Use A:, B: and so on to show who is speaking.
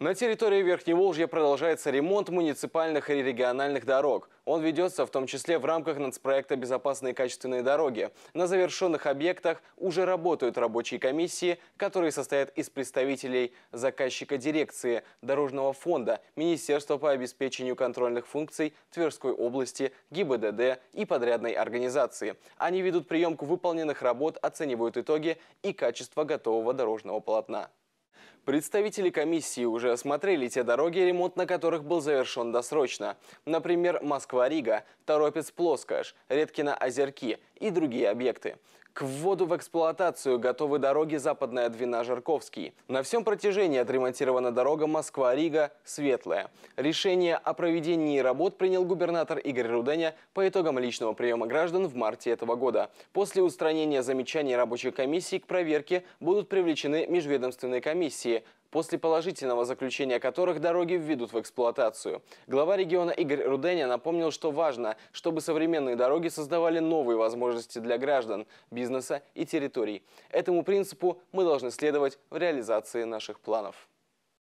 A: На территории Верхневолжья продолжается ремонт муниципальных и региональных дорог. Он ведется в том числе в рамках нацпроекта «Безопасные и качественные дороги». На завершенных объектах уже работают рабочие комиссии, которые состоят из представителей заказчика дирекции, Дорожного фонда, Министерства по обеспечению контрольных функций Тверской области, ГИБДД и подрядной организации. Они ведут приемку выполненных работ, оценивают итоги и качество готового дорожного полотна. Представители комиссии уже осмотрели те дороги, ремонт на которых был завершен досрочно. Например, Москва-Рига, Торопец-Плоскаш, Редкино-Озерки и другие объекты. К вводу в эксплуатацию готовы дороги Западная Двина-Жарковский. На всем протяжении отремонтирована дорога Москва-Рига-Светлая. Решение о проведении работ принял губернатор Игорь Руденя по итогам личного приема граждан в марте этого года. После устранения замечаний рабочей комиссии к проверке будут привлечены межведомственные комиссии, после положительного заключения которых дороги введут в эксплуатацию. Глава региона Игорь Руденя напомнил, что важно, чтобы современные дороги создавали новые возможности для граждан, бизнеса и территорий. Этому принципу мы должны следовать в реализации наших планов.